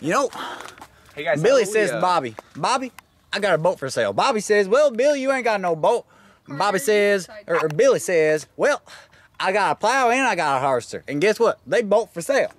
You know, hey guys, Billy says to Bobby, Bobby, I got a boat for sale. Bobby says, well, Bill, you ain't got no boat. Bobby says, or, or Billy says, well, I got a plow and I got a harvester. And guess what? They both for sale.